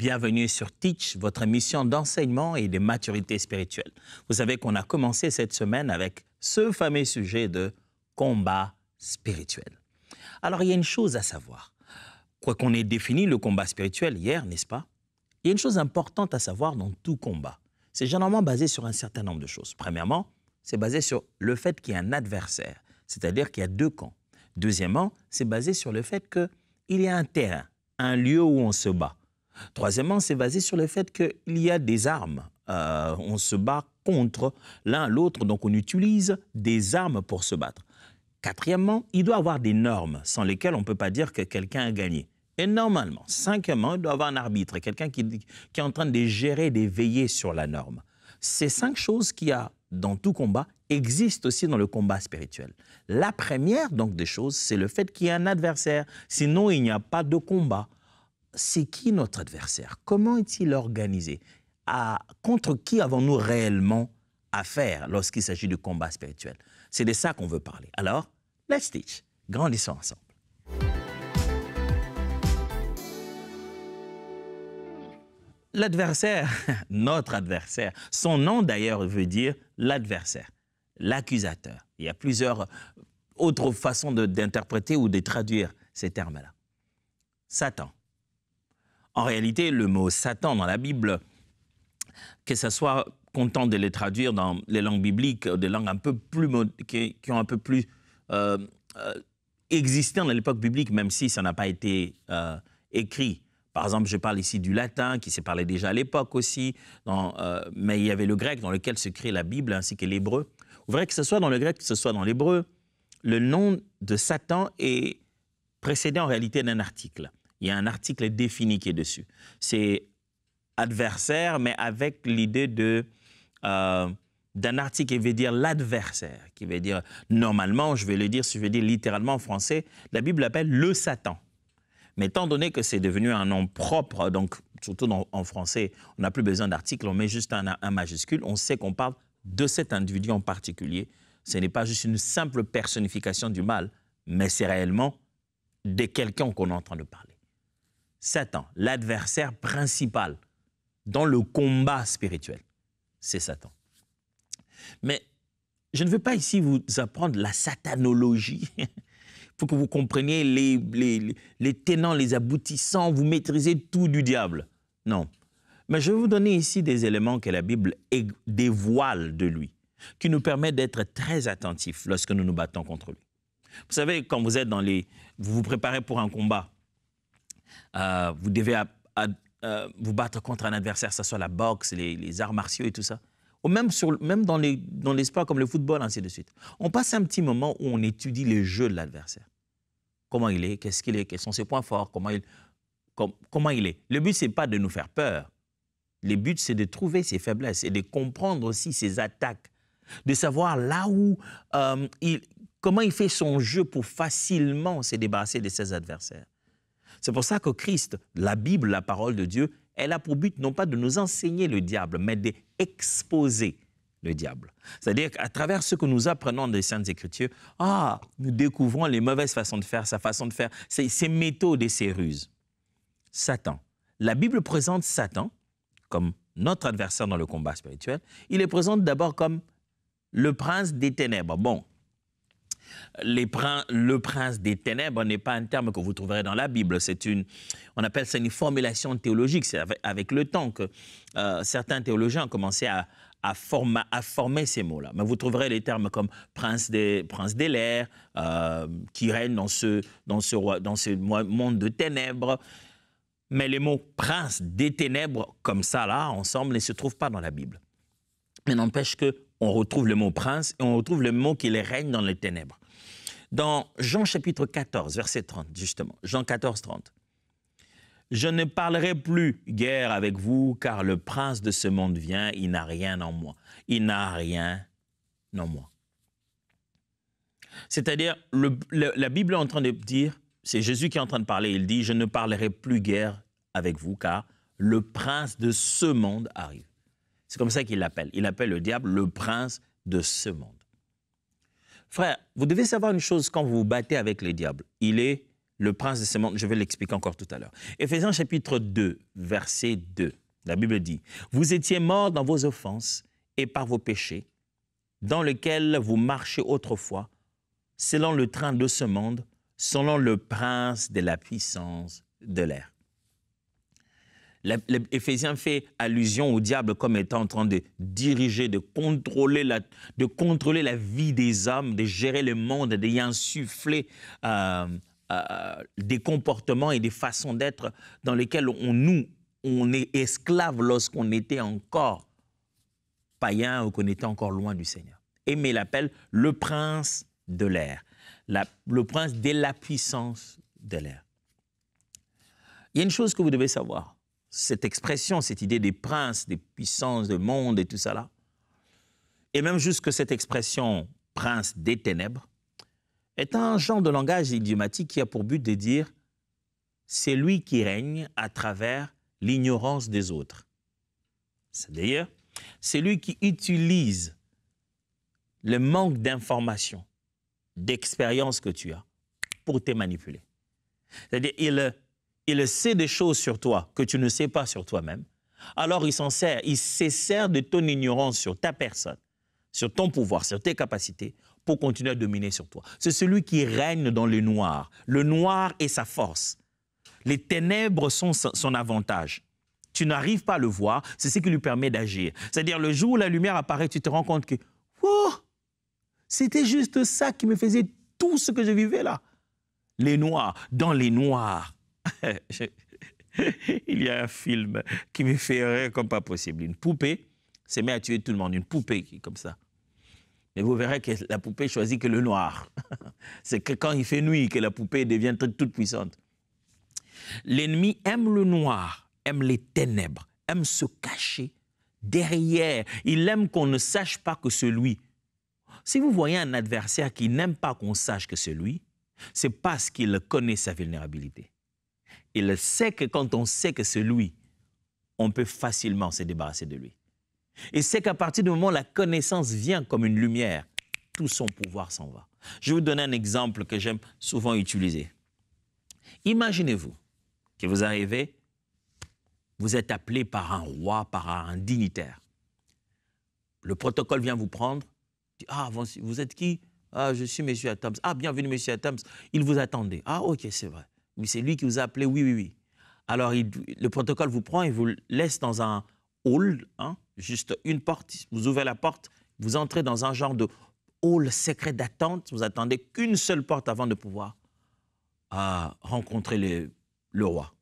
Bienvenue sur Teach, votre émission d'enseignement et de maturité spirituelle. Vous savez qu'on a commencé cette semaine avec ce fameux sujet de combat spirituel. Alors il y a une chose à savoir. Quoi qu'on ait défini le combat spirituel hier, n'est-ce pas Il y a une chose importante à savoir dans tout combat. C'est généralement basé sur un certain nombre de choses. Premièrement, c'est basé sur le fait qu'il y a un adversaire, c'est-à-dire qu'il y a deux camps. Deuxièmement, c'est basé sur le fait qu'il y a un terrain, un lieu où on se bat. Troisièmement, c'est basé sur le fait qu'il y a des armes. Euh, on se bat contre l'un l'autre, donc on utilise des armes pour se battre. Quatrièmement, il doit avoir des normes sans lesquelles on ne peut pas dire que quelqu'un a gagné. Et normalement, cinquièmement, il doit avoir un arbitre, quelqu'un qui, est en train de gérer, de veiller sur la norme. Ces cinq choses qu'il y a dans tout combat existent aussi dans le combat spirituel. La première donc des choses, c'est le fait qu'il y a un adversaire, sinon il n'y a pas de combat c'est qui notre adversaire Comment est-il organisé à, Contre qui avons-nous réellement affaire lorsqu'il s'agit du combat spirituel C'est de ça qu'on veut parler. Alors, let's teach. Grandissons ensemble. L'adversaire, notre adversaire, son nom d'ailleurs veut dire l'adversaire, l'accusateur. Il y a plusieurs euh, autres façons d'interpréter ou de traduire ces termes-là. Satan, en réalité, le mot Satan dans la Bible, que ce soit content de les traduire dans les langues bibliques, des langues un peu plus qui, ont un peu plus euh, euh, existé dans l'époque biblique, même si ça n'a pas été euh, écrit. Par exemple, je parle ici du latin, qui s'est parlé déjà à l'époque aussi, dans, mais il y avait le grec dans lequel se crée la Bible, ainsi que l'hébreu. Vous verrez que ce soit dans le grec, que ce soit dans l'hébreu, le nom de Satan est précédé en réalité d'un article. Il y a un article défini qui est dessus. C'est adversaire, mais avec l'idée de euh, d'un article qui veut dire l'adversaire, qui veut dire normalement, je vais le dire, je vais dire littéralement en français, la Bible l'appelle le Satan. Mais étant donné que c'est devenu un nom propre, donc surtout en français, on n'a plus besoin d'article, on met juste un, un majuscule, on sait qu'on parle de cet individu en particulier. Ce n'est pas juste une simple personnification du mal, mais c'est réellement de quelqu'un qu'on est en train de parler. Satan, l'adversaire principal dans le combat spirituel, c'est Satan. Mais je ne veux pas ici vous apprendre la satanologie faut que vous compreniez les, les, les tenants, les aboutissants, vous maîtrisez tout du diable. Non. Mais je vais vous donner ici des éléments que la Bible dévoile de lui, qui nous permet d'être très attentifs lorsque nous nous battons contre lui. Vous savez, quand vous êtes dans les... Vous vous préparez pour un combat. Euh, vous devez euh, vous battre contre un adversaire, que ce soit la boxe, les, arts martiaux et tout ça. Ou même, sur, même dans, les, dans les sports comme le football, ainsi de suite. On passe un petit moment où on étudie le jeu de l'adversaire. Comment il est, qu'est-ce qu'il est, quels sont ses points forts, comment il, comment il est. Le but, ce n'est pas de nous faire peur. Le but, c'est de trouver ses faiblesses et de comprendre aussi ses attaques, de savoir là où euh, il, comment il fait son jeu pour facilement se débarrasser de ses adversaires. C'est pour ça que Christ, la Bible, la parole de Dieu, elle a pour but non pas de nous enseigner le diable, mais d'exposer le diable. C'est-à-dire qu'à travers ce que nous apprenons des Saintes Écritures, ah, nous découvrons les mauvaises façons de faire, sa façon de faire, ses, méthodes et ses ruses. Satan. La Bible présente Satan comme notre adversaire dans le combat spirituel. Il est présent d'abord comme le prince des ténèbres. Bon, le prince des ténèbres n'est pas un terme que vous trouverez dans la Bible. C'est une, on appelle ça une formulation théologique. C'est avec, le temps que euh, certains théologiens ont commencé à, former ces mots-là. Mais vous trouverez les termes comme prince des, lèvres, des euh, qui règne dans ce, dans, ce dans ce monde de ténèbres. Mais les mots prince des ténèbres, comme ça, là, ensemble, ne se trouvent pas dans la Bible. Mais n'empêche que on retrouve le mot prince et on retrouve le mot qui les règne dans les ténèbres. Dans Jean chapitre 14, verset 30, justement, Jean 14, 30. Je ne parlerai plus guère avec vous, car le prince de ce monde vient, il n'a rien en moi. Il n'a rien en moi. C'est-à-dire, la Bible est en train de dire, c'est Jésus qui est en train de parler, il dit, je ne parlerai plus guère avec vous, car le prince de ce monde arrive. C'est comme ça qu'il l'appelle. Il appelle le diable le prince de ce monde. Frère, vous devez savoir une chose quand vous vous battez avec les diables. Il est le prince de ce monde. Je vais l'expliquer encore tout à l'heure. Éphésiens chapitre 2, verset 2. La Bible dit, Vous étiez morts dans vos offenses et par vos péchés, dans lesquels vous marchez autrefois, selon le train de ce monde, selon le prince de la puissance de l'air. L'Éphésien fait allusion au diable comme étant en train de diriger, de contrôler la, de contrôler la vie des hommes, de gérer le monde, d'y insuffler euh, euh, des comportements et des façons d'être dans lesquelles on, nous, on est esclave lorsqu'on était encore païen ou qu'on était encore loin du Seigneur. Aimé l'appelle le prince de l'air, le prince de la puissance de l'air. Il y a une chose que vous devez savoir cette expression, cette idée des princes, des puissances, des mondes et tout ça là, et même jusque cette expression prince des ténèbres, est un genre de langage idiomatique qui a pour but de dire c'est lui qui règne à travers l'ignorance des autres. cest d'ailleurs, c'est lui qui utilise le manque d'information, d'expérience que tu as pour te manipuler. C'est-à-dire, il il sait des choses sur toi que tu ne sais pas sur toi-même, alors il s'en sert, il se sert de ton ignorance sur ta personne, sur ton pouvoir, sur tes capacités, pour continuer à dominer sur toi. C'est celui qui règne dans le noir. Le noir est sa force. Les ténèbres sont son avantage. Tu n'arrives pas à le voir, c'est ce qui lui permet d'agir. C'est-à-dire, le jour où la lumière apparaît, tu te rends compte que, oh, c'était juste ça qui me faisait tout ce que je vivais là. Les noirs, dans les noirs, il y a un film qui me fait rire comme pas possible. Une poupée s'est mise à tuer tout le monde, une poupée qui comme ça. Mais vous verrez que la poupée choisit que le noir. C'est que quand il fait nuit que la poupée devient toute puissante. L'ennemi aime le noir, aime les ténèbres, aime se cacher derrière. Il aime qu'on ne sache pas que celui Si vous voyez un adversaire qui n'aime pas qu'on sache que celui c'est parce qu'il connaît sa vulnérabilité il sait que quand on sait que c'est lui, on peut facilement se débarrasser de lui. Il sait qu'à partir du moment où la connaissance vient comme une lumière, tout son pouvoir s'en va. Je vais vous donner un exemple que j'aime souvent utiliser. Imaginez-vous que vous arrivez, vous êtes appelé par un roi, par un dignitaire. Le protocole vient vous prendre. ah, vous êtes qui Ah, je suis M. Adams. Ah, bienvenue monsieur Adams. Il vous attendait. Ah, ok, c'est vrai c'est lui qui vous a appelé, oui, oui, oui. Alors, le protocole vous prend et vous laisse dans un hall, hein, juste une porte, vous ouvrez la porte, vous entrez dans un genre de hall secret d'attente, vous attendez qu'une seule porte avant de pouvoir euh, rencontrer le roi.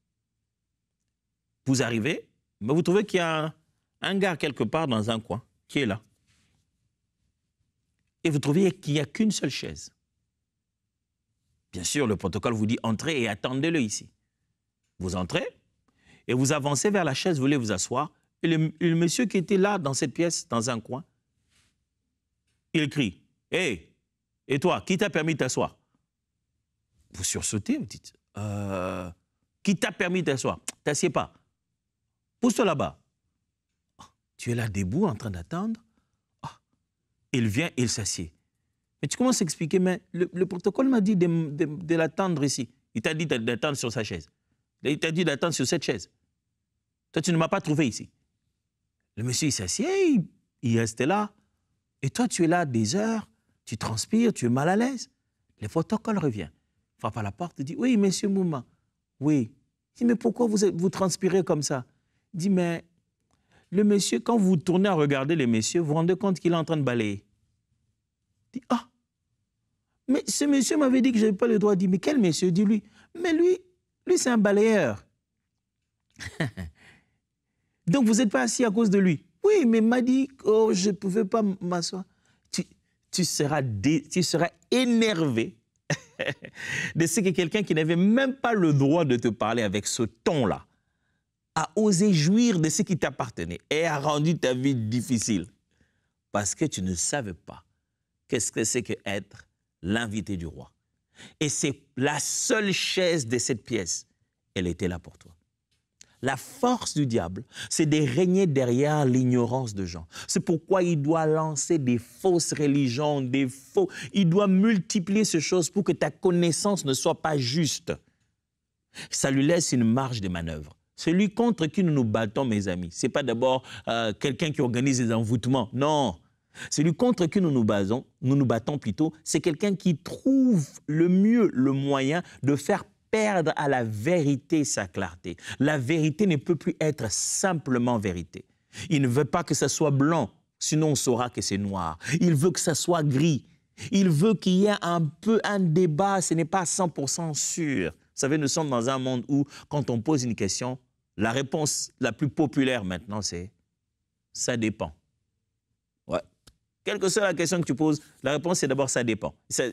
Vous arrivez, mais vous trouvez qu'il y a un gars quelque part dans un coin qui est là. Et vous trouvez qu'il n'y a qu'une seule chaise. Bien sûr, le protocole vous dit entrez et attendez-le ici. Vous entrez et vous avancez vers la chaise, vous voulez vous asseoir. Et le, monsieur qui était là dans cette pièce, dans un coin, il crie Hé, et toi, qui t'a permis de t'asseoir Vous sursautez, vous dites euh, Qui t'a permis de t'asseoir T'assieds pas. Pousse-toi là-bas. Oh, tu es là debout en train d'attendre. Oh, il vient, il s'assied. Mais tu commences à expliquer, mais le, protocole m'a dit de, l'attendre ici. Il t'a dit d'attendre sur sa chaise. Il t'a dit d'attendre sur cette chaise. Toi, tu ne m'as pas trouvé ici. Le monsieur, il s'assied, il, est là. Et toi, tu es là des heures, tu transpires, tu es mal à l'aise. Le protocole revient. Frappe à la porte, il dit Oui, monsieur Mouma. Oui. Il dit Mais pourquoi vous, vous transpirez comme ça Il dit Mais le monsieur, quand vous tournez à regarder le monsieur, vous vous rendez compte qu'il est en train de balayer ah, mais ce monsieur m'avait dit que je n'avais pas le droit. de dire, mais quel monsieur dit lui Mais lui, lui c'est un balayeur. Donc vous n'êtes pas assis à cause de lui. Oui, mais il m'a dit que oh, je ne pouvais pas m'asseoir. Tu, seras tu seras énervé de ce que quelqu'un qui n'avait même pas le droit de te parler avec ce ton-là a osé jouir de ce qui t'appartenait et a rendu ta vie difficile parce que tu ne savais pas qu'est-ce que c'est que être l'invité du roi. Et c'est la seule chaise de cette pièce. Elle était là pour toi. La force du diable, c'est de régner derrière l'ignorance de gens. C'est pourquoi il doit lancer des fausses religions, des faux. Il doit multiplier ces choses pour que ta connaissance ne soit pas juste. Ça lui laisse une marge de manœuvre. Celui contre qui nous nous battons, mes amis, ce n'est pas d'abord euh, quelqu'un qui organise des envoûtements. Non, celui contre qui nous nous, basons, nous nous battons plutôt, c'est quelqu'un qui trouve le mieux le moyen de faire perdre à la vérité sa clarté. La vérité ne peut plus être simplement vérité. Il ne veut pas que ça soit blanc, sinon on saura que c'est noir. Il veut que ça soit gris. Il veut qu'il y ait un peu un débat, ce n'est pas 100% sûr. Vous savez, nous sommes dans un monde où, quand on pose une question, la réponse la plus populaire maintenant, c'est ⁇ ça dépend ⁇ quelle que soit la question que tu poses, la réponse, c'est d'abord ça dépend. Ça,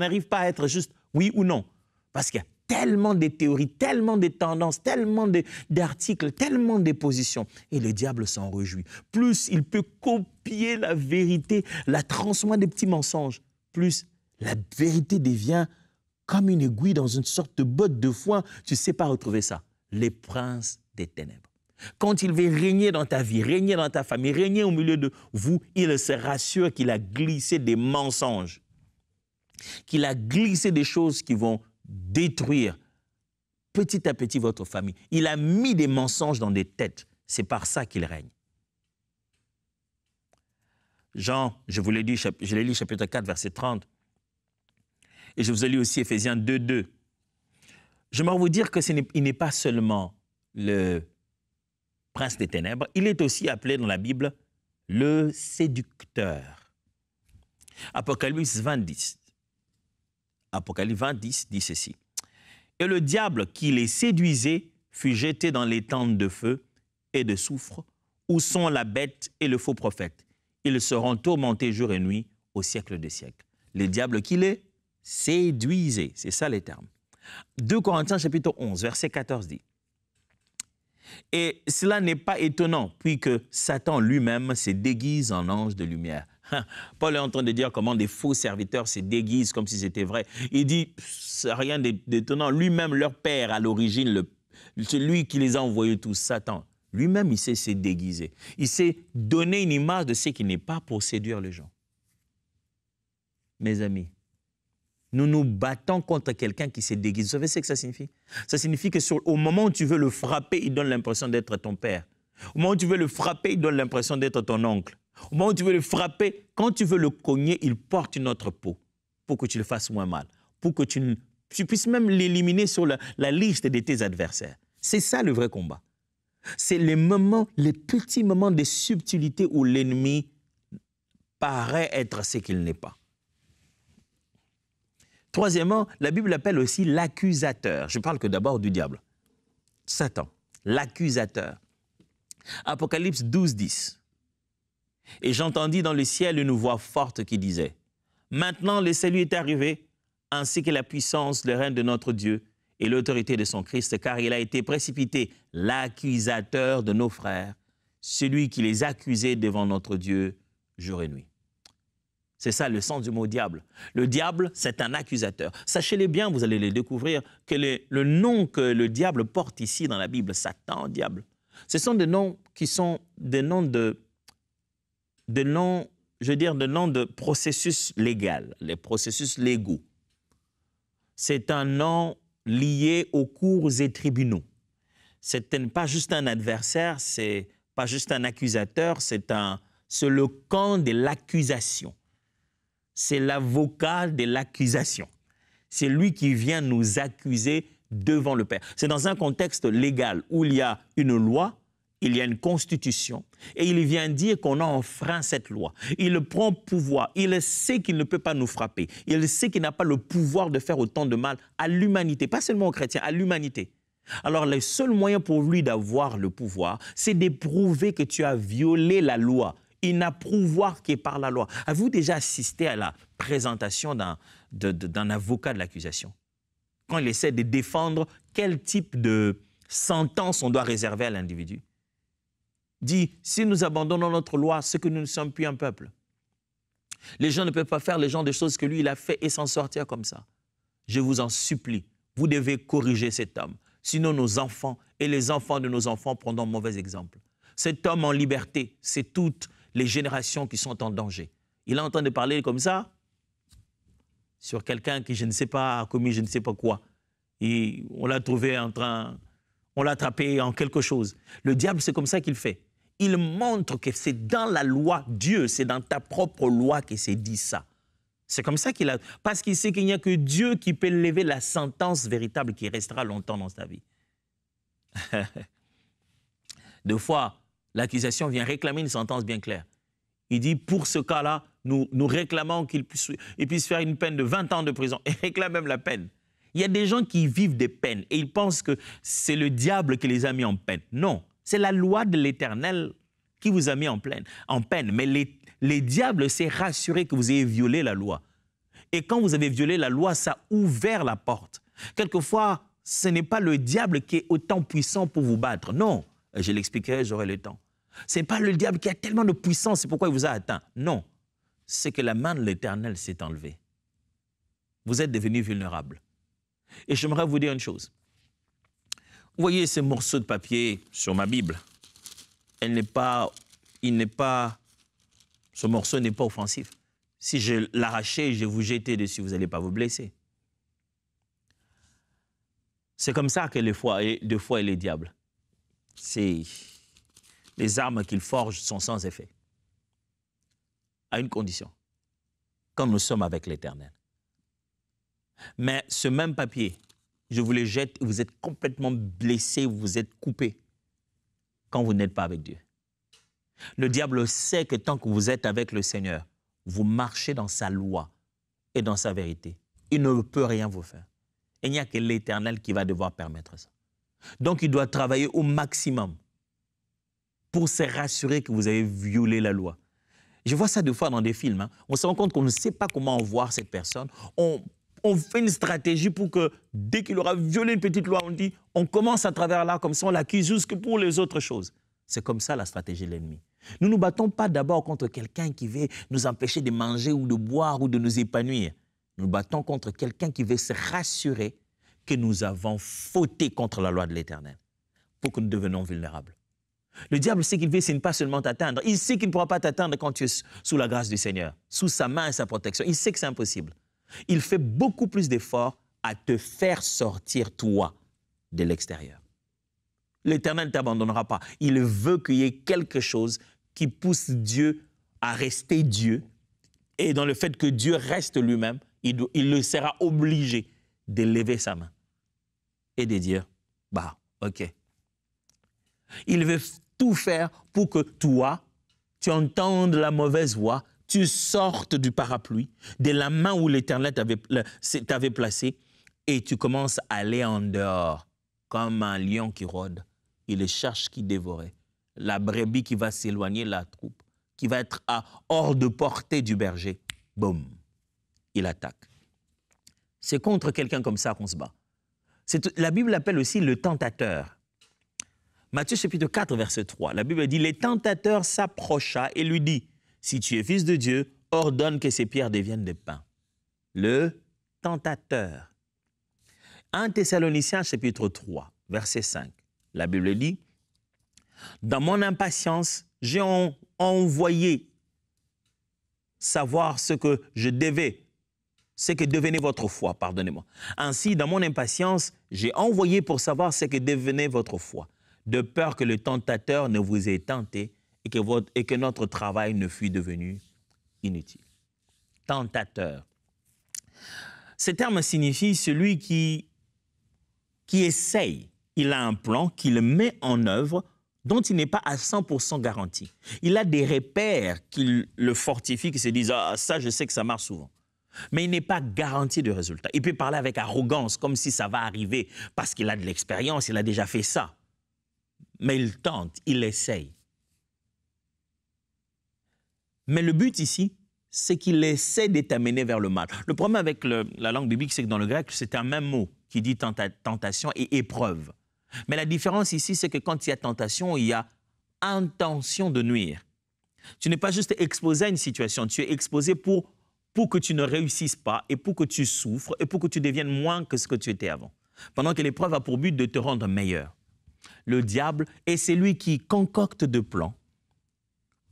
n'arrive pas à être juste oui ou non. Parce qu'il y a tellement de théories, tellement de tendances, tellement d'articles, tellement de positions. Et le diable s'en réjouit. Plus il peut copier la vérité, la transmettre des petits mensonges, plus la vérité devient comme une aiguille dans une sorte de botte de foin. Tu ne sais pas retrouver ça. Les princes des ténèbres. Quand il veut régner dans ta vie, régner dans ta famille, régner au milieu de vous, il se rassure qu'il a glissé des mensonges, qu'il a glissé des choses qui vont détruire petit à petit votre famille. Il a mis des mensonges dans des têtes. C'est par ça qu'il règne. Jean, je vous l'ai dit, je l'ai lu chapitre 4, verset 30. Et je vous ai lu aussi Ephésiens 2, 2. Je m'en vous dire que ce n'est pas seulement le, prince des ténèbres, il est aussi appelé dans la Bible le séducteur. Apocalypse 20, 10. Apocalypse 20, 10 dit ceci. Et le diable qui les séduisait fut jeté dans les tentes de feu et de soufre, où sont la bête et le faux prophète. Ils seront tourmentés jour et nuit au siècle des siècles. Les diables qui les séduisait, c'est ça les termes. 2 Corinthiens chapitre 11, verset 14 dit, et cela n'est pas étonnant, puisque Satan lui-même se déguise en ange de lumière. Hein, Paul est en train de dire comment des faux serviteurs se déguisent comme si c'était vrai. Il dit, rien d'étonnant, lui-même, leur père, à l'origine, celui qui les a envoyés tous, Satan, lui-même, il sait se déguiser. Il s'est donné une image de ce qui n'est pas pour séduire les gens. Mes amis, nous nous battons contre quelqu'un qui se déguise. Vous savez ce que ça signifie Ça signifie que sur, au moment où tu veux le frapper, il donne l'impression d'être ton père. Au moment où tu veux le frapper, il donne l'impression d'être ton oncle. Au moment où tu veux le frapper, quand tu veux le cogner, il porte une autre peau pour que tu le fasses moins mal, pour que tu, puisses même l'éliminer sur la, la liste de tes adversaires. C'est ça le vrai combat. C'est les moments, les petits moments de subtilité où l'ennemi paraît être ce qu'il n'est pas. Troisièmement, la Bible appelle aussi l'accusateur. Je parle que d'abord du diable. Satan, l'accusateur. Apocalypse 12, 10. Et j'entendis dans le ciel une voix forte qui disait, Maintenant le salut est arrivé, ainsi que la puissance, le règne de notre Dieu et l'autorité de son Christ, car il a été précipité, l'accusateur de nos frères, celui qui les accusait devant notre Dieu jour et nuit. C'est ça le sens du mot diable. Le diable, c'est un accusateur. Sachez-les bien, vous allez les découvrir, que le nom que le diable porte ici dans la Bible, Satan, diable, ce sont des noms qui sont des noms de, noms, je veux dire, des noms de processus légal, les processus légaux. C'est un nom lié aux cours et tribunaux. C'est pas juste un adversaire, c'est pas juste un accusateur, c'est un, c'est le camp de l'accusation c'est l'avocat de l'accusation. C'est lui qui vient nous accuser devant le Père. C'est dans un contexte légal où il y a une loi, il y a une constitution, et il vient dire qu'on a enfreint cette loi. Il prend pouvoir, il sait qu'il ne peut pas nous frapper, il sait qu'il n'a pas le pouvoir de faire autant de mal à l'humanité, pas seulement aux chrétiens, à l'humanité. Alors le seul moyen pour lui d'avoir le pouvoir, c'est d'éprouver que tu as violé la loi n'a qui est par la loi. Avez-vous déjà assisté à la présentation d'un avocat de l'accusation Quand il essaie de défendre quel type de sentence on doit réserver à l'individu Dit, si nous abandonnons notre loi, ce que nous ne sommes plus un peuple. Les gens ne peuvent pas faire les gens de choses que lui, il a fait et s'en sortir comme ça. Je vous en supplie, vous devez corriger cet homme. Sinon, nos enfants et les enfants de nos enfants prendront mauvais exemple. Cet homme en liberté, c'est toute les générations qui sont en danger. Il a entendu parler comme ça sur quelqu'un qui, je ne sais pas, a commis je ne sais pas quoi. Et on l'a trouvé en train, on l'a attrapé en quelque chose. Le diable, c'est comme ça qu'il fait. Il montre que c'est dans la loi Dieu, c'est dans ta propre loi que c'est dit ça. C'est comme ça qu'il a. Parce qu'il sait qu'il n'y a que Dieu qui peut lever la sentence véritable qui restera longtemps dans ta vie. Deux fois, L'accusation vient réclamer une sentence bien claire. Il dit, pour ce cas-là, nous, nous réclamons qu'il puisse, faire une peine de 20 ans de prison. Il réclame même la peine. Il y a des gens qui vivent des peines et ils pensent que c'est le diable qui les a mis en peine. Non, c'est la loi de l'Éternel qui vous a mis en peine. En peine. Mais les, les diables s'est rassuré que vous avez violé la loi. Et quand vous avez violé la loi, ça a ouvert la porte. Quelquefois, ce n'est pas le diable qui est autant puissant pour vous battre. Non, je l'expliquerai, j'aurai le temps. Ce n'est pas le diable qui a tellement de puissance, c'est pourquoi il vous a atteint. Non, c'est que la main de l'Éternel s'est enlevée. Vous êtes devenus vulnérables. Et j'aimerais vous dire une chose. Vous voyez ce morceau de papier sur ma Bible. Elle n'est pas, il n'est pas, ce morceau n'est pas offensif. Si je l'arrachais je vous jetais dessus, vous n'allez pas vous blesser. C'est comme ça que les fois, et, deux fois, il est diable les armes qu'il forge sont sans effet. À une condition, quand nous sommes avec l'Éternel. Mais ce même papier, je vous le jette vous êtes complètement blessé, vous êtes coupé quand vous n'êtes pas avec Dieu. Le diable sait que tant que vous êtes avec le Seigneur, vous marchez dans sa loi et dans sa vérité. Il ne peut rien vous faire. Il n'y a que l'Éternel qui va devoir permettre ça. Donc il doit travailler au maximum pour se rassurer que vous avez violé la loi. Je vois ça deux fois dans des films. Hein. On se rend compte qu'on ne sait pas comment voir cette personne. On, fait une stratégie pour que dès qu'il aura violé une petite loi, on dit on commence à travers là, comme ça on l'accuse jusque pour les autres choses. C'est comme ça la stratégie de l'ennemi. Nous ne nous battons pas d'abord contre quelqu'un qui veut nous empêcher de manger ou de boire ou de nous épanouir. Nous battons contre quelqu'un qui veut se rassurer que nous avons fauté contre la loi de l'Éternel pour que nous devenions vulnérables. Le diable sait qu'il veut, c'est pas seulement t'atteindre. Il sait qu'il ne pourra pas t'atteindre quand tu es sous la grâce du Seigneur, sous sa main et sa protection. Il sait que c'est impossible. Il fait beaucoup plus d'efforts à te faire sortir, toi, de l'extérieur. L'Éternel ne t'abandonnera pas. Il veut qu'il y ait quelque chose qui pousse Dieu à rester Dieu. Et dans le fait que Dieu reste lui-même, il, il le sera obligé de lever sa main et de dire, bah, ok. Il veut tout faire pour que toi, tu entendes la mauvaise voix, tu sortes du parapluie, de la main où l'Éternel t'avait placé, et tu commences à aller en dehors, comme un lion qui rôde. Il cherche qui dévorait, la brebis qui va s'éloigner, la troupe, qui va être hors de portée du berger. Boum, il attaque. C'est contre quelqu'un comme ça qu'on se bat la Bible l'appelle aussi le tentateur. Matthieu chapitre 4, verset 3, la Bible dit, Le tentateur s'approcha et lui dit, si tu es fils de Dieu, ordonne que ces pierres deviennent des pains. Le tentateur. 1 Thessaloniciens chapitre 3, verset 5, la Bible dit, dans mon impatience, j'ai envoyé savoir ce que je devais ce que devenait votre foi, pardonnez-moi. Ainsi, dans mon impatience, j'ai envoyé pour savoir ce que devenait votre foi, de peur que le tentateur ne vous ait tenté et que, notre travail ne fût devenu inutile. Tentateur. Ce terme signifie celui qui, qui essaye. Il a un plan qu'il met en œuvre dont il n'est pas à 100% garanti. Il a des repères qui le fortifient, qui se disent ⁇ Ah, ça, je sais que ça marche souvent ⁇ mais il n'est pas garanti de résultat. Il peut parler avec arrogance, comme si ça va arriver, parce qu'il a de l'expérience, il a déjà fait ça. Mais il tente, il essaye. Mais le but ici, c'est qu'il essaie d'être vers le mal. Le problème avec la langue biblique, c'est que dans le grec, c'est un même mot qui dit tentation et épreuve. Mais la différence ici, c'est que quand il y a tentation, il y a intention de nuire. Tu n'es pas juste exposé à une situation, tu es exposé pour pour que tu ne réussisses pas et pour que tu souffres et pour que tu deviennes moins que ce que tu étais avant. Pendant que l'épreuve a pour but de te rendre meilleur. Le diable est celui qui concocte de plans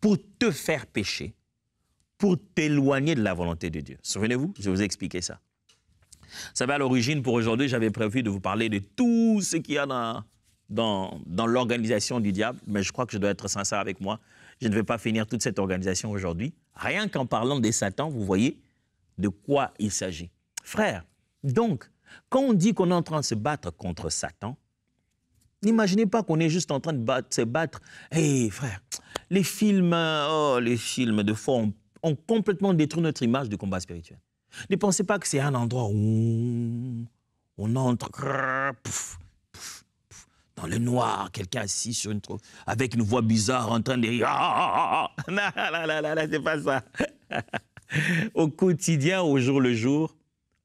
pour te faire pécher, pour t'éloigner de la volonté de Dieu. Souvenez-vous, je vous ai expliqué ça. Vous savez, à l'origine, pour aujourd'hui, j'avais prévu de vous parler de tout ce qu'il y a dans l'organisation du diable, mais je crois que je dois être sincère avec moi. Je ne vais pas finir toute cette organisation aujourd'hui. Rien qu'en parlant de Satan, vous voyez de quoi il s'agit. Frère, donc, quand on dit qu'on est en train de se battre contre Satan, N'imaginez pas qu'on est juste en train de se battre. Hé, eh, frère, les films, oh, les films de fond ont, complètement détruit notre image du combat spirituel. Ne pensez pas que c'est un endroit où on entre, le noir, quelqu'un assis sur une trou avec une voix bizarre en train de rire. Ah, ah, ah, non, non, non, non, non c'est pas ça. Au quotidien, au jour le jour,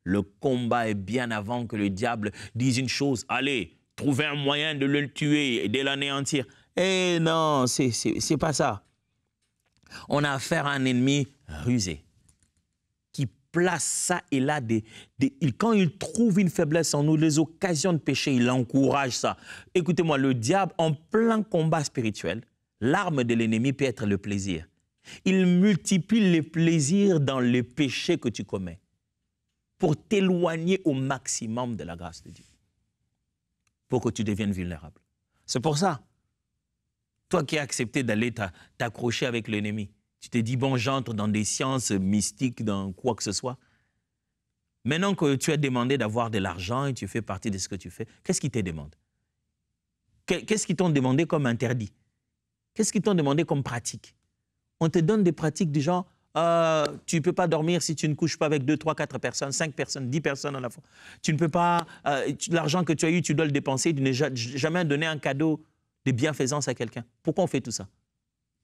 le combat est bien avant que le diable dise une chose. Allez, trouvez un moyen de le tuer et de l'anéantir. Eh non, c'est pas ça. On a affaire à un ennemi rusé, place ça et là. Des, quand il trouve une faiblesse en nous, les occasions de péché, il encourage ça. Écoutez-moi, le diable, en plein combat spirituel, l'arme de l'ennemi peut être le plaisir. Il multiplie les plaisirs dans les péchés que tu commets pour t'éloigner au maximum de la grâce de Dieu, pour que tu deviennes vulnérable. C'est pour ça, toi qui as accepté d'aller t'accrocher avec l'ennemi, tu t'es dit, bon, j'entre dans des sciences mystiques, dans quoi que ce soit. Maintenant que tu as demandé d'avoir de l'argent et tu fais partie de ce que tu fais, qu'est-ce qu'ils te demandent Qu'est-ce qu'ils t'ont demandé comme interdit Qu'est-ce qu'ils t'ont demandé comme pratique On te donne des pratiques du genre, euh, tu ne peux pas dormir si tu ne couches pas avec 2, 3, 4 personnes, 5 personnes, 10 personnes à la fois. Tu ne peux pas, euh, l'argent que tu as eu, tu dois le dépenser, tu n'es jamais donné un cadeau de bienfaisance à quelqu'un. Pourquoi on fait tout ça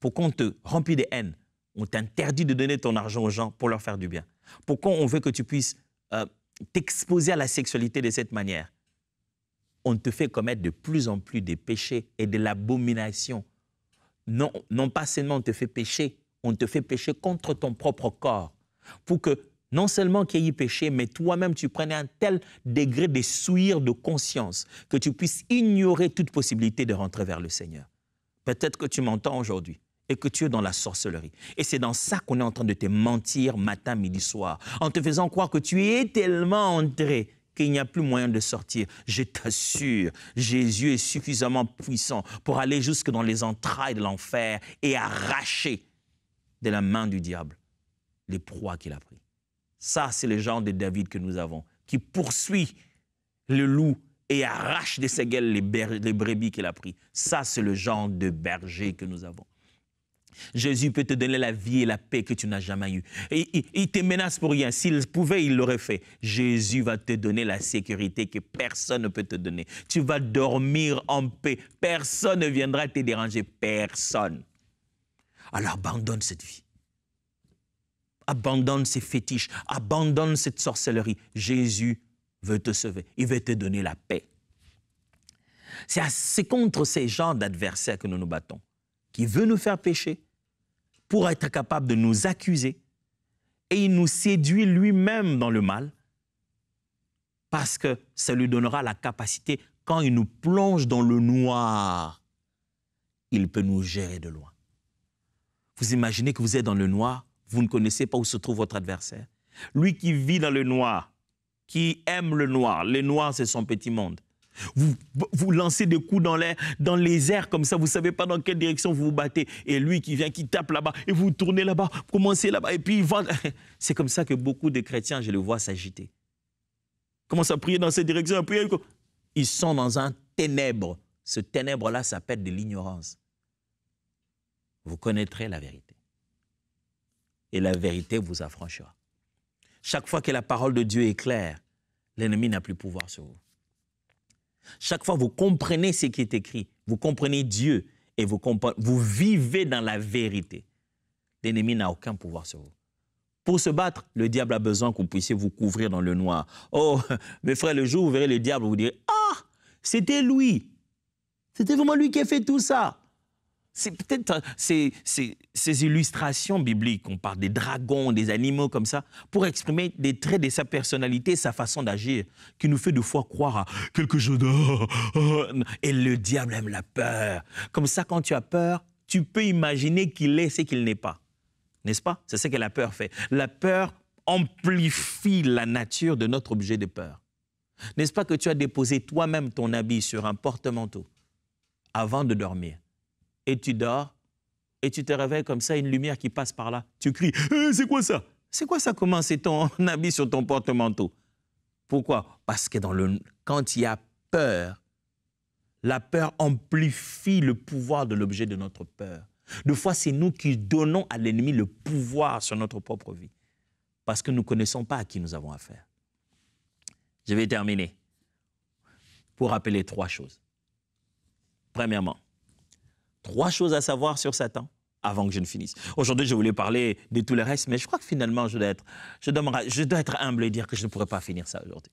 Pourquoi on te remplit de haine, on t'interdit de donner ton argent aux gens pour leur faire du bien Pourquoi on veut que tu puisses euh, t'exposer à la sexualité de cette manière On te fait commettre de plus en plus des péchés et de l'abomination. Non, non pas seulement on te fait pécher, on te fait pécher contre ton propre corps pour que non seulement qu'il y ait péché, mais toi-même tu prennes un tel degré de souillure de conscience que tu puisses ignorer toute possibilité de rentrer vers le Seigneur. Peut-être que tu m'entends aujourd'hui et que tu es dans la sorcellerie. Et c'est dans ça qu'on est en train de te mentir matin, midi, soir, en te faisant croire que tu es tellement entré qu'il n'y a plus moyen de sortir. Je t'assure, Jésus est suffisamment puissant pour aller jusque dans les entrailles de l'enfer et arracher de la main du diable les proies qu'il a pris. Ça, c'est le genre de David que nous avons, qui poursuit le loup et arrache de ses gueules les, les brebis qu'il a pris. Ça, c'est le genre de berger que nous avons. Jésus peut te donner la vie et la paix que tu n'as jamais eue. Et, il te menace pour rien. S'il pouvait, il l'aurait fait. Jésus va te donner la sécurité que personne ne peut te donner. Tu vas dormir en paix. Personne ne viendra te déranger. Personne. Alors abandonne cette vie. Abandonne ces fétiches. Abandonne cette sorcellerie. Jésus veut te sauver. Il veut te donner la paix. C'est contre ces genres d'adversaires que nous nous battons qui veut nous faire pécher pour être capable de nous accuser. Et il nous séduit lui-même dans le mal parce que ça lui donnera la capacité, quand il nous plonge dans le noir, il peut nous gérer de loin. Vous imaginez que vous êtes dans le noir, vous ne connaissez pas où se trouve votre adversaire. Lui qui vit dans le noir, qui aime le noir, le noir c'est son petit monde. Vous, vous lancez des coups dans, l'air, dans les airs comme ça, vous ne savez pas dans quelle direction vous vous battez. Et lui qui vient, qui tape là-bas, et vous tournez là-bas, commencez là-bas, et puis il va. C'est comme ça que beaucoup de chrétiens, je le vois s'agiter. Commencent à prier dans cette direction, Ils sont dans un ténèbre. Ce ténèbre-là s'appelle de l'ignorance. Vous connaîtrez la vérité. Et la vérité vous affranchira. Chaque fois que la parole de Dieu est claire, l'ennemi n'a plus pouvoir sur vous. Chaque fois, vous comprenez ce qui est écrit, vous comprenez Dieu et vous, vivez dans la vérité. L'ennemi n'a aucun pouvoir sur vous. Pour se battre, le diable a besoin que vous puissiez vous couvrir dans le noir. Oh, mes frères, le jour où vous verrez le diable, vous direz, ah, c'était lui. C'était vraiment lui qui a fait tout ça c'est peut-être ces, illustrations bibliques, on parle des dragons, des animaux comme ça, pour exprimer des traits de sa personnalité, sa façon d'agir, qui nous fait de fois croire à quelque chose de... Euh, et le diable aime la peur. Comme ça, quand tu as peur, tu peux imaginer qu'il est ce qu'il n'est pas. N'est-ce pas C'est ce que la peur fait. La peur amplifie la nature de notre objet de peur. N'est-ce pas que tu as déposé toi-même ton habit sur un porte-manteau avant de dormir et tu dors et tu te réveilles comme ça, une lumière qui passe par là. Tu cries euh, C'est quoi ça C'est quoi ça Comment c'est ton habit sur ton porte-manteau Pourquoi Parce que dans le, quand il y a peur, la peur amplifie le pouvoir de l'objet de notre peur. De fois, c'est nous qui donnons à l'ennemi le pouvoir sur notre propre vie, parce que nous ne connaissons pas à qui nous avons affaire. Je vais terminer pour rappeler trois choses. Premièrement, trois choses à savoir sur Satan avant que je ne finisse. Aujourd'hui, je voulais parler de tout le reste, mais je crois que finalement, je dois être, je être humble et dire que je ne pourrais pas finir ça aujourd'hui.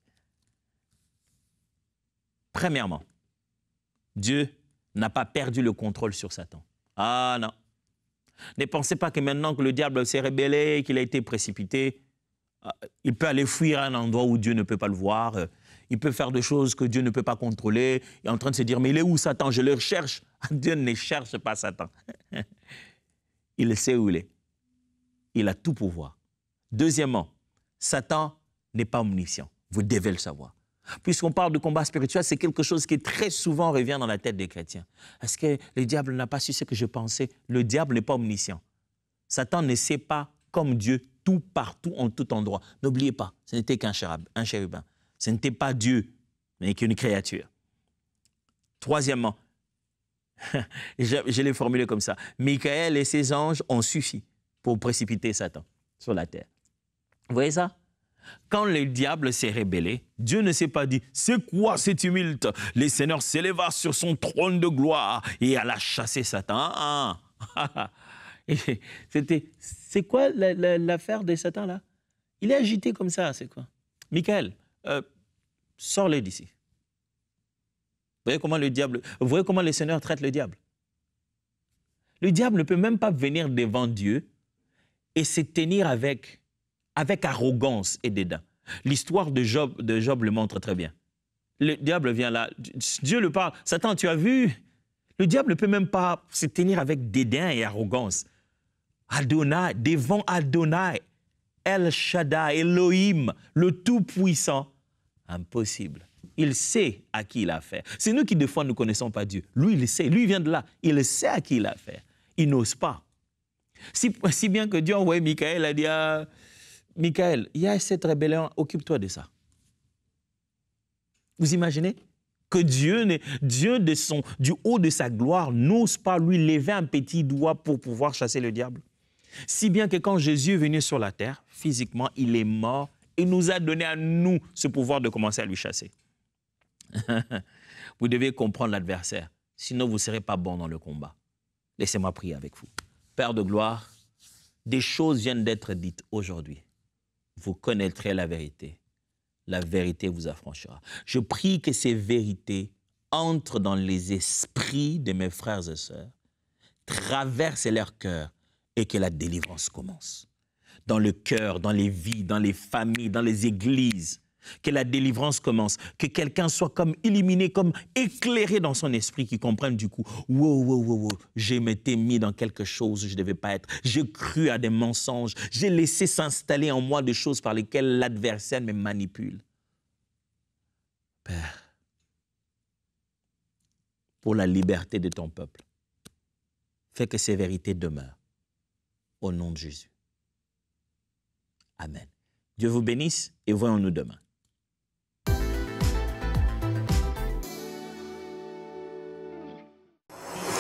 Premièrement, Dieu n'a pas perdu le contrôle sur Satan. Ah non. Ne pensez pas que maintenant que le diable s'est rébellé, qu'il a été précipité, euh, il peut aller fuir à un endroit où Dieu ne peut pas le voir. Euh, il peut faire des choses que Dieu ne peut pas contrôler. Il est en train de se dire, mais il est où Satan Je le recherche. Dieu ne cherche pas Satan. il sait où il est. Il a tout pouvoir. Deuxièmement, Satan n'est pas omniscient. Vous devez le savoir. Puisqu'on parle de combat spirituel, c'est quelque chose qui très souvent revient dans la tête des chrétiens. Est-ce que le diable n'a pas su ce que je pensais Le diable n'est pas omniscient. Satan ne sait pas, comme Dieu, tout partout, en tout endroit. N'oubliez pas, ce n'était qu'un chérubin. Ce n'était pas Dieu, mais qu'une créature. Troisièmement, je, l'ai formulé comme ça, Michael et ses anges ont suffi pour précipiter Satan sur la terre. Vous voyez ça quand le diable s'est rébellé, Dieu ne s'est pas dit C'est quoi ce tumulte Le Seigneur s'éleva sur son trône de gloire et alla chasser Satan. C'était C'est quoi l'affaire de Satan là Il est agité comme ça, c'est quoi Michael, euh, sors-les d'ici. Vous voyez comment le diable, vous voyez comment le Seigneur traite le diable. Le diable ne peut même pas venir devant Dieu et se tenir avec, avec arrogance et dédain. L'histoire de Job, de Job le montre très bien. Le diable vient là, Dieu le parle. Satan, tu as vu Le diable ne peut même pas se tenir avec dédain et arrogance. Adonai, devant Adonai, El Shaddai, Elohim, le Tout-Puissant, Impossible. Il sait à qui il a affaire. C'est nous qui, des fois, ne connaissons pas Dieu. Lui, il sait. Lui, vient de là. Il sait à qui il a affaire. Il n'ose pas. Si, bien que Dieu a Michael, a dit à ah, Michael, il y a cette rébellion, occupe-toi de ça. Vous imaginez que Dieu, Dieu de son, du haut de sa gloire n'ose pas lui lever un petit doigt pour pouvoir chasser le diable. Si bien que quand Jésus est venu sur la terre, physiquement, il est mort il nous a donné à nous ce pouvoir de commencer à lui chasser. vous devez comprendre l'adversaire, sinon vous ne serez pas bon dans le combat. Laissez-moi prier avec vous. Père de gloire, des choses viennent d'être dites aujourd'hui. Vous connaîtrez la vérité. La vérité vous affranchira. Je prie que ces vérités entrent dans les esprits de mes frères et sœurs, traversent leur cœur et que la délivrance commence dans le cœur, dans les vies, dans les familles, dans les églises. Que la délivrance commence, que quelqu'un soit comme illuminé, comme éclairé dans son esprit, qui comprenne du coup, wow, wow, wow, wow, j'ai m'étais mis dans quelque chose où je ne devais pas être, j'ai cru à des mensonges, j'ai laissé s'installer en moi des choses par lesquelles l'adversaire me manipule. Père, pour la liberté de ton peuple, fais que ces vérités demeurent. Au nom de Jésus. Amen. Dieu vous bénisse et voyons-nous demain.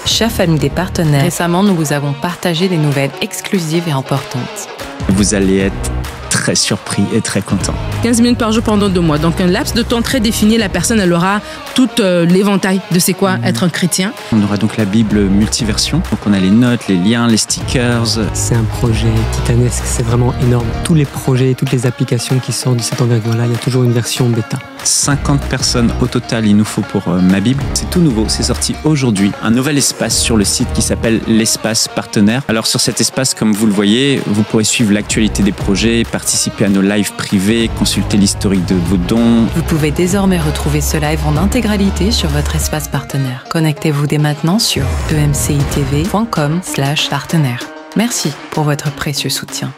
Chers famille des partenaires, récemment nous vous avons partagé des nouvelles exclusives et importantes. Vous allez être très surpris et très content. 15 minutes par jour pendant deux mois. Donc un laps de temps très défini, la personne elle aura tout euh, l'éventail de c'est quoi mmh. être un chrétien. On aura donc la Bible multiversion. Donc on a les notes, les liens, les stickers. C'est un projet titanesque, c'est vraiment énorme. Tous les projets, toutes les applications qui sortent de cette envergure-là, il y a toujours une version bêta. 50 personnes au total il nous faut pour euh, ma Bible. C'est tout nouveau, c'est sorti aujourd'hui. Un nouvel espace sur le site qui s'appelle l'espace partenaire. Alors sur cet espace, comme vous le voyez, vous pourrez suivre l'actualité des projets, participer à nos lives privés, consulter l'historique de vos dons. Vous pouvez désormais retrouver ce live en intégralité sur votre espace partenaire. Connectez-vous dès maintenant sur emcitv.com/partenaire. Merci pour votre précieux soutien.